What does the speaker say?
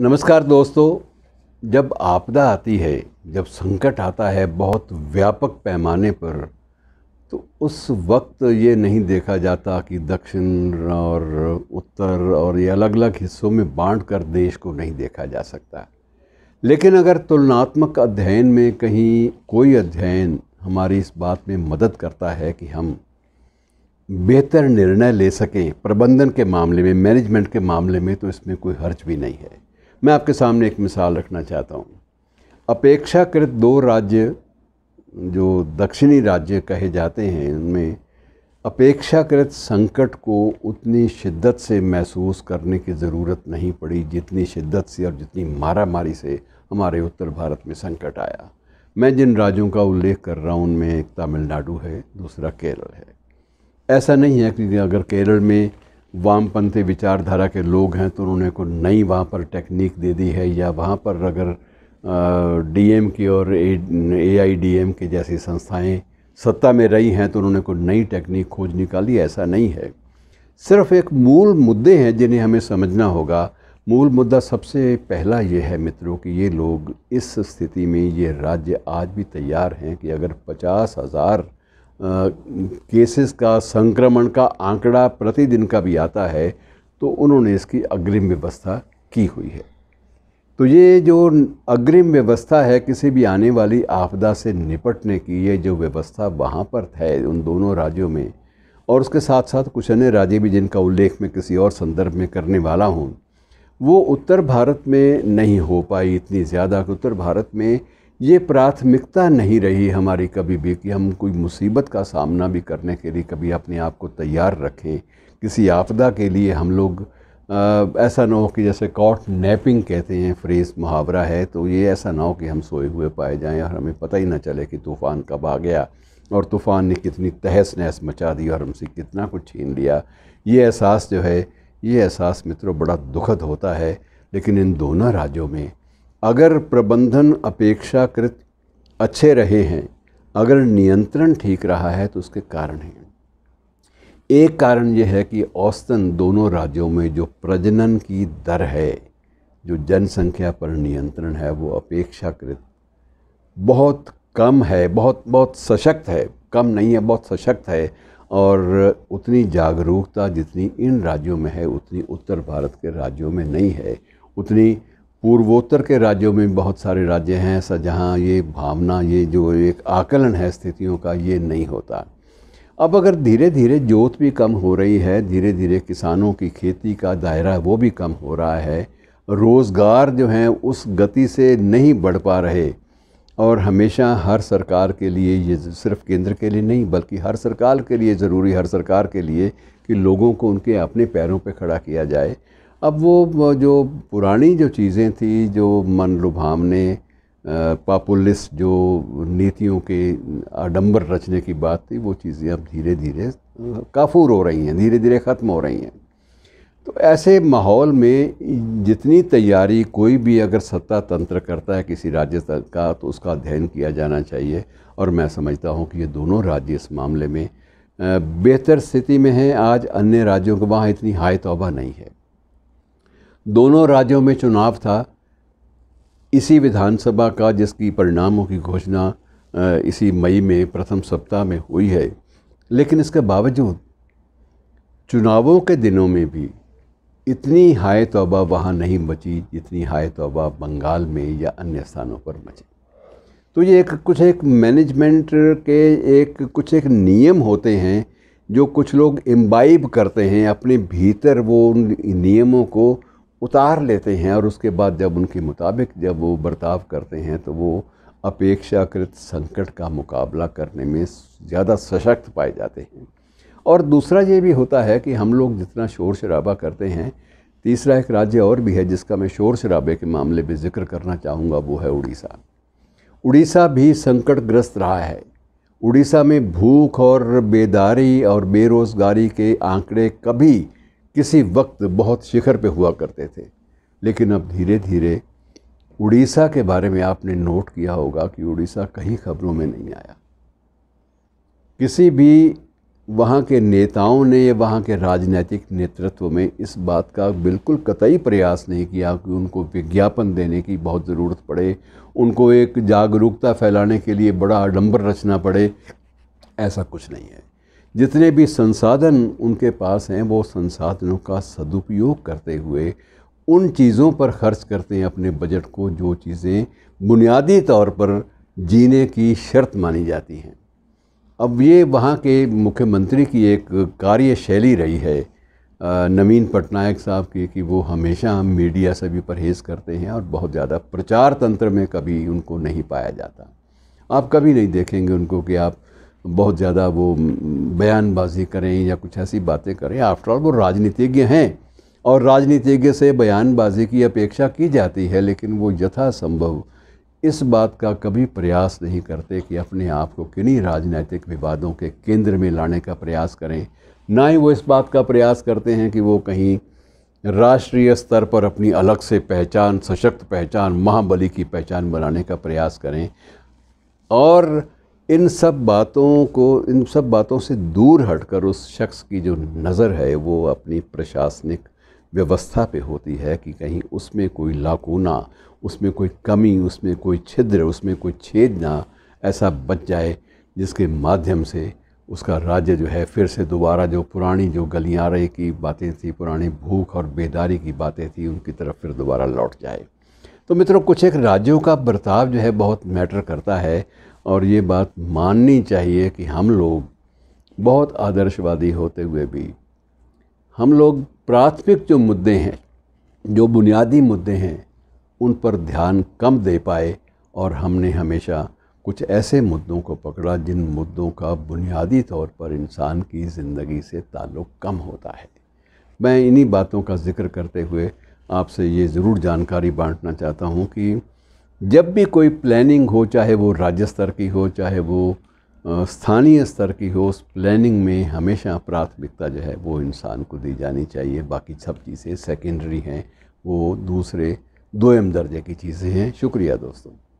नमस्कार दोस्तों जब आपदा आती है जब संकट आता है बहुत व्यापक पैमाने पर तो उस वक्त ये नहीं देखा जाता कि दक्षिण और उत्तर और ये अलग अलग हिस्सों में बांट कर देश को नहीं देखा जा सकता लेकिन अगर तुलनात्मक अध्ययन में कहीं कोई अध्ययन हमारी इस बात में मदद करता है कि हम बेहतर निर्णय ले सकें प्रबंधन के मामले में मैनेजमेंट के मामले में तो इसमें कोई हर्ज भी नहीं है मैं आपके सामने एक मिसाल रखना चाहता हूँ अपेक्षाकृत दो राज्य जो दक्षिणी राज्य कहे जाते हैं उनमें अपेक्षाकृत संकट को उतनी शिद्दत से महसूस करने की ज़रूरत नहीं पड़ी जितनी शिद्दत से और जितनी मारा मारी से हमारे उत्तर भारत में संकट आया मैं जिन राज्यों का उल्लेख कर रहा हूँ उनमें एक तमिलनाडु है दूसरा केरल है ऐसा नहीं है कि अगर केरल में वामपंथी विचारधारा के लोग हैं तो उन्होंने को नई वहाँ पर टेक्निक दे दी है या वहाँ पर अगर डीएम की और ए आई डी एम की जैसी संस्थाएं सत्ता में रही हैं तो उन्होंने को नई टेक्निक खोज निकाली ऐसा नहीं है सिर्फ एक मूल मुद्दे हैं जिन्हें हमें समझना होगा मूल मुद्दा सबसे पहला ये है मित्रों कि ये लोग इस स्थिति में ये राज्य आज भी तैयार हैं कि अगर पचास हज़ार केसेस का संक्रमण का आंकड़ा प्रतिदिन का भी आता है तो उन्होंने इसकी अग्रिम व्यवस्था की हुई है तो ये जो अग्रिम व्यवस्था है किसी भी आने वाली आपदा से निपटने की ये जो व्यवस्था वहाँ पर है उन दोनों राज्यों में और उसके साथ साथ कुछ अन्य राज्य भी जिनका उल्लेख मैं किसी और संदर्भ में करने वाला हूँ वो उत्तर भारत में नहीं हो पाई इतनी ज़्यादा कि उत्तर भारत में ये प्राथमिकता नहीं रही हमारी कभी भी कि हम कोई मुसीबत का सामना भी करने के लिए कभी अपने आप को तैयार रखें किसी आपदा के लिए हम लोग आ, ऐसा ना हो कि जैसे कॉट नैपिंग कहते हैं फ्रेस मुहावरा है तो ये ऐसा ना हो कि हम सोए हुए पाए जाएं और हमें पता ही ना चले कि तूफ़ान कब आ गया और तूफ़ान ने कितनी तहस नहस मचा दी और हमसे कितना कुछ छीन लिया ये एहसास जो है ये एहसास मित्रों बड़ा दुखद होता है लेकिन इन दोनों राज्यों में अगर प्रबंधन अपेक्षाकृत अच्छे रहे हैं अगर नियंत्रण ठीक रहा है तो उसके कारण हैं एक कारण यह है कि औसतन दोनों राज्यों में जो प्रजनन की दर है जो जनसंख्या पर नियंत्रण है वो अपेक्षाकृत बहुत कम है बहुत बहुत सशक्त है कम नहीं है बहुत सशक्त है और उतनी जागरूकता जितनी इन राज्यों में है उतनी उत्तर भारत के राज्यों में नहीं है उतनी पूर्वोत्तर के राज्यों में बहुत सारे राज्य हैं ऐसा जहाँ ये भावना ये जो एक आकलन है स्थितियों का ये नहीं होता अब अगर धीरे धीरे जोत भी कम हो रही है धीरे धीरे किसानों की खेती का दायरा वो भी कम हो रहा है रोज़गार जो हैं उस गति से नहीं बढ़ पा रहे और हमेशा हर सरकार के लिए ये सिर्फ केंद्र के लिए नहीं बल्कि हर सरकार के लिए ज़रूरी हर सरकार के लिए कि लोगों को उनके अपने पैरों पर पे खड़ा किया जाए अब वो जो पुरानी जो चीज़ें थी जो मन लुभामने पापुलिस जो नीतियों के आडंबर रचने की बात थी वो चीज़ें अब धीरे धीरे काफूर हो रही हैं धीरे धीरे ख़त्म हो रही हैं तो ऐसे माहौल में जितनी तैयारी कोई भी अगर सत्ता तंत्र करता है किसी राज्य का तो उसका अध्ययन किया जाना चाहिए और मैं समझता हूँ कि ये दोनों राज्य इस मामले में बेहतर स्थिति में हैं आज अन्य राज्यों के वहाँ इतनी हाई तोबा नहीं है दोनों राज्यों में चुनाव था इसी विधानसभा का जिसकी परिणामों की घोषणा इसी मई में प्रथम सप्ताह में हुई है लेकिन इसके बावजूद चुनावों के दिनों में भी इतनी हाय तोबा वहाँ नहीं मची जितनी हाय तोबा बंगाल में या अन्य स्थानों पर मची तो ये एक कुछ एक मैनेजमेंट के एक कुछ एक नियम होते हैं जो कुछ लोग इम्बाइब करते हैं अपने भीतर वो उन नियमों को उतार लेते हैं और उसके बाद जब उनके मुताबिक जब वो बर्ताव करते हैं तो वो अपेक्षाकृत संकट का मुकाबला करने में ज़्यादा सशक्त पाए जाते हैं और दूसरा ये भी होता है कि हम लोग जितना शोर शराबा करते हैं तीसरा एक राज्य और भी है जिसका मैं शोर शराबे के मामले में ज़िक्र करना चाहूँगा वो है उड़ीसा उड़ीसा भी संकटग्रस्त रहा है उड़ीसा में भूख और बेदारी और बेरोज़गारी के आंकड़े कभी किसी वक्त बहुत शिखर पे हुआ करते थे लेकिन अब धीरे धीरे उड़ीसा के बारे में आपने नोट किया होगा कि उड़ीसा कहीं खबरों में नहीं आया किसी भी वहाँ के नेताओं ने या वहाँ के राजनीतिक नेतृत्व में इस बात का बिल्कुल कतई प्रयास नहीं किया कि उनको विज्ञापन देने की बहुत ज़रूरत पड़े उनको एक जागरूकता फैलाने के लिए बड़ा आडम्बर रचना पड़े ऐसा कुछ नहीं है जितने भी संसाधन उनके पास हैं वो संसाधनों का सदुपयोग करते हुए उन चीज़ों पर खर्च करते हैं अपने बजट को जो चीज़ें बुनियादी तौर पर जीने की शर्त मानी जाती हैं अब ये वहाँ के मुख्यमंत्री की एक कार्यशैली रही है नवीन पटनायक साहब की कि वो हमेशा हम मीडिया से भी परहेज़ करते हैं और बहुत ज़्यादा प्रचार तंत्र में कभी उनको नहीं पाया जाता आप कभी नहीं देखेंगे उनको कि आप बहुत ज़्यादा वो बयानबाजी करें या कुछ ऐसी बातें करें आफ्टरऑल वो राजनीतिज्ञ हैं और राजनीतिज्ञ से बयानबाजी की अपेक्षा की जाती है लेकिन वो यथासंभव इस बात का कभी प्रयास नहीं करते कि अपने आप को किन्हीं राजनैतिक विवादों के केंद्र में लाने का प्रयास करें ना ही वो इस बात का प्रयास करते हैं कि वो कहीं राष्ट्रीय स्तर पर अपनी अलग से पहचान सशक्त पहचान महाबली की पहचान बनाने का प्रयास करें और इन सब बातों को इन सब बातों से दूर हटकर उस शख्स की जो नज़र है वो अपनी प्रशासनिक व्यवस्था पे होती है कि कहीं उसमें कोई ना उसमें कोई कमी उसमें कोई छिद्र उसमें कोई छेद ना ऐसा बच जाए जिसके माध्यम से उसका राज्य जो है फिर से दोबारा जो पुरानी जो गलियारे की बातें थी पुरानी भूख और बेदारी की बातें थी उनकी तरफ फिर दोबारा लौट जाए तो मित्रों कुछ एक राज्यों का बर्ताव जो है बहुत मैटर करता है और ये बात माननी चाहिए कि हम लोग बहुत आदर्शवादी होते हुए भी हम लोग प्राथमिक जो मुद्दे हैं जो बुनियादी मुद्दे हैं उन पर ध्यान कम दे पाए और हमने हमेशा कुछ ऐसे मुद्दों को पकड़ा जिन मुद्दों का बुनियादी तौर पर इंसान की ज़िंदगी से ताल्लुक़ कम होता है मैं इन्हीं बातों का ज़िक्र करते हुए आपसे ये ज़रूर जानकारी बांटना चाहता हूँ कि जब भी कोई प्लानिंग हो चाहे वो राज्य स्तर की हो चाहे वो स्थानीय स्तर की हो उस प्लानिंग में हमेशा प्राथमिकता जो है वो इंसान को दी जानी चाहिए बाकी सब चीज़ें सेकेंडरी हैं वो दूसरे एम दर्जे की चीज़ें हैं शुक्रिया दोस्तों